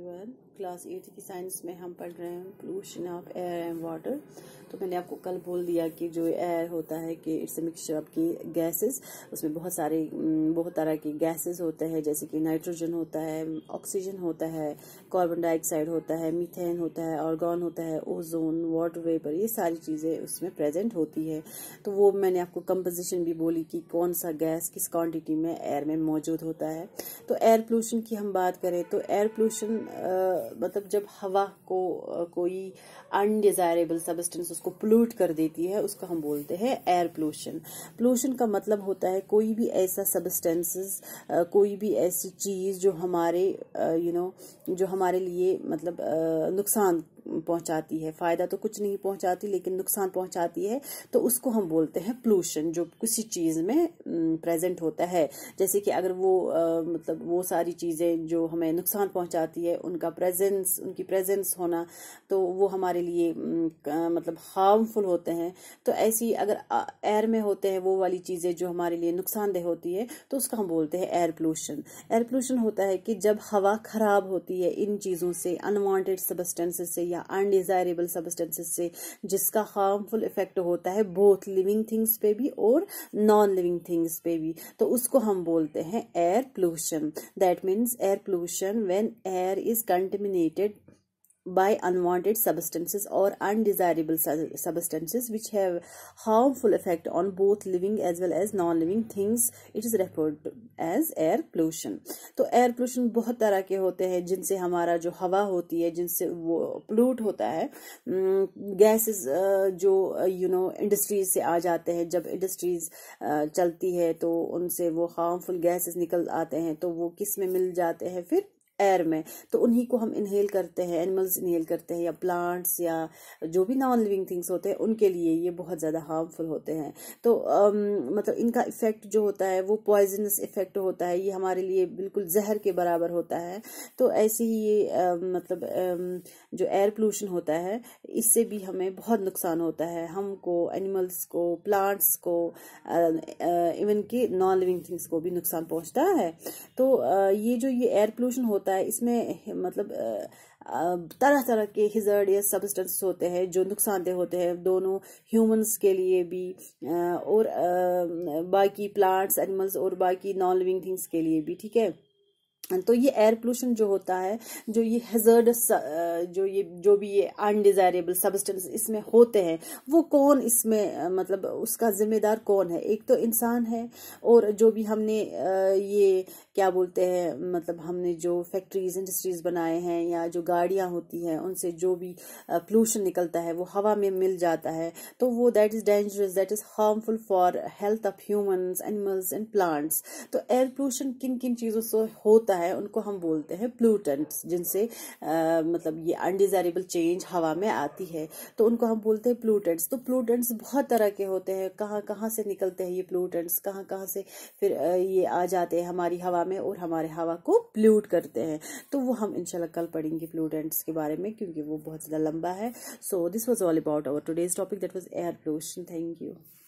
everyone class eight की science में हम पढ़ रहे हैं pollution of air and water तो मैंने आपको कल बोल दिया कि जो एयर होता है कि इट्स मिक्सचर ऑफ की गैसेस उसमें बहुत सारे बहुत तरह के गैसेस होते हैं जैसे कि नाइट्रोजन होता है ऑक्सीजन होता है कार्बन डाइऑक्साइड होता है मीथेन होता है ऑर्गन होता है ओजोन वाटर वेपर ये सारी चीज़ें उसमें प्रेजेंट होती है तो वो मैंने आपको कंपोजिशन भी बोली कि कौन सा गैस किस क्वान्टिटी में एयर में मौजूद होता है तो एयर पोल्यूशन की हम बात करें तो एयर पोल्यूशन मतलब जब हवा को आ, कोई अनडिजायरेबल सबस्टेंस उसको पोल्यूट कर देती है उसका हम बोलते हैं एयर पोल्यूशन पोल्यूशन का मतलब होता है कोई भी ऐसा सबस्टेंसेस कोई भी ऐसी चीज़ जो हमारे यू नो you know, जो हमारे लिए मतलब नुकसान पहुंचाती है फायदा तो कुछ नहीं पहुंचाती लेकिन नुकसान पहुंचाती है तो उसको हम बोलते हैं पोल्यूशन जो किसी चीज में प्रेजेंट होता है जैसे कि अगर वो आ, मतलब वो सारी चीजें जो हमें नुकसान पहुंचाती है उनका प्रेजेंस उनकी प्रेजेंस होना तो वो हमारे लिए आ, मतलब हार्मफुल होते हैं तो ऐसी अगर एयर में होते हैं वो वाली चीजें जो हमारे लिए नुकसानदेह होती है तो उसका हम बोलते हैं एयर पोल्यूशन एयर पोल्यूशन होता है कि जब हवा खराब होती है इन चीजों से अनवांटेड सबस्टेंसेस से या या अनडिजायरेबल सब्सटेंसेस से जिसका हार्मफुल इफेक्ट होता है बोथ लिविंग थिंग्स पे भी और नॉन लिविंग थिंग्स पे भी तो उसको हम बोलते हैं air pollution that means air pollution when air is contaminated by unwanted substances or undesirable substances which have harmful effect on both living as well as non living things it is referred as air pollution तो air pollution bahut tarah ke hote hain jinse hamara jo hawa hoti hai jinse wo pollute hota hai gases jo you know industries se aa jate hain jab industries chalti hai to unse wo harmful gases nikal aate hain to wo kis mein mil jate hain fir air में तो उन्हीं को हम inhale करते हैं animals inhale करते हैं या प्लांट्स या जो भी नॉन लिविंग थिंग्स होते हैं उनके लिए ये बहुत ज़्यादा हार्मफुल होते हैं तो अम, मतलब इनका इफ़ेक्ट जो होता है वो पॉइजनस इफ़ेक्ट होता है ये हमारे लिए बिल्कुल जहर के बराबर होता है तो ऐसे ही ये अम, मतलब अम, जो एयर पोल्यूशन होता है इससे भी हमें बहुत नुकसान होता है हमको एनिमल्स को प्लांट्स को इवन कि नॉन लिविंग थिंग्स को भी नुकसान पहुंचता है तो ये जो ये एयर पोल्यूशन होता होता है इसमें मतलब तरह तरह के या सब्सटेंस होते हैं जो नुकसानदेह होते हैं दोनों ह्यूमंस के लिए भी और बाकी प्लांट्स एनिमल्स और बाकी नॉन लिविंग थिंग्स के लिए भी ठीक है तो ये एयर पोल्यूशन जो होता है जो ये हेजर्डस uh, जो ये जो भी ये अनडिजायरेबल सबस्टेंस इसमें होते हैं वो कौन इसमें uh, मतलब उसका जिम्मेदार कौन है एक तो इंसान है और जो भी हमने uh, ये क्या बोलते हैं मतलब हमने जो फैक्ट्रीज इंडस्ट्रीज बनाए हैं या जो गाड़ियां होती हैं उनसे जो भी पोल्यूशन निकलता है वो हवा में मिल जाता है तो वो that is dangerous that is harmful for health of human animals and plants तो एयर पोल्यूशन किन किन चीज़ों से होता है है उनको हम बोलते हैं प्लूटेंट्स जिनसे आ, मतलब ये अनडिजायरेबल चेंज हवा में आती है तो उनको हम बोलते हैं प्लूटेंट्स तो प्लूटेंट्स बहुत तरह के होते हैं कहाँ कहाँ से निकलते हैं ये प्लूटेंट्स कहाँ कहाँ से फिर ये आ जाते हैं हमारी हवा में और हमारे हवा को प्लूट करते हैं तो वो हम इनशाला कल पढ़ेंगे प्लूटेंट्स के बारे में क्योंकि वो बहुत ज़्यादा लंबा है so this was all about our today's topic that was air pollution thank you